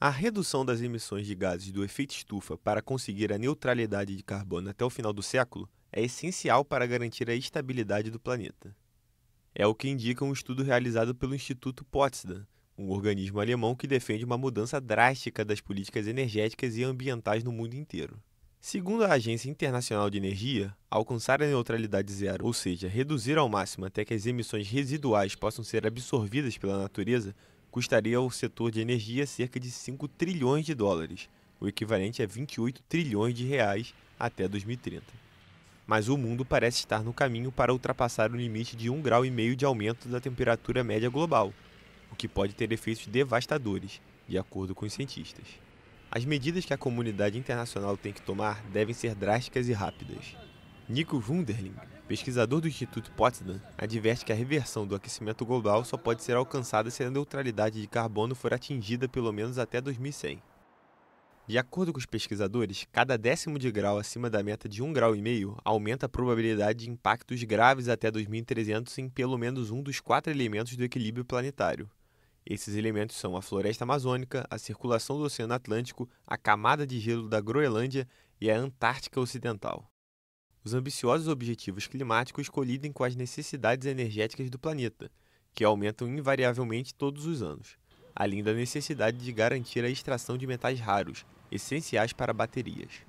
A redução das emissões de gases do efeito estufa para conseguir a neutralidade de carbono até o final do século é essencial para garantir a estabilidade do planeta. É o que indica um estudo realizado pelo Instituto Potsdam, um organismo alemão que defende uma mudança drástica das políticas energéticas e ambientais no mundo inteiro. Segundo a Agência Internacional de Energia, alcançar a neutralidade zero, ou seja, reduzir ao máximo até que as emissões residuais possam ser absorvidas pela natureza, custaria ao setor de energia cerca de 5 trilhões de dólares, o equivalente a 28 trilhões de reais até 2030. Mas o mundo parece estar no caminho para ultrapassar o limite de 1,5 grau de aumento da temperatura média global, o que pode ter efeitos devastadores, de acordo com os cientistas. As medidas que a comunidade internacional tem que tomar devem ser drásticas e rápidas. Nico Wunderling, Pesquisador do Instituto Potsdam adverte que a reversão do aquecimento global só pode ser alcançada se a neutralidade de carbono for atingida pelo menos até 2100. De acordo com os pesquisadores, cada décimo de grau acima da meta de 1,5 grau e meio aumenta a probabilidade de impactos graves até 2300 em pelo menos um dos quatro elementos do equilíbrio planetário. Esses elementos são a floresta amazônica, a circulação do Oceano Atlântico, a camada de gelo da Groenlândia e a Antártica Ocidental os ambiciosos objetivos climáticos colidem com as necessidades energéticas do planeta, que aumentam invariavelmente todos os anos, além da necessidade de garantir a extração de metais raros, essenciais para baterias.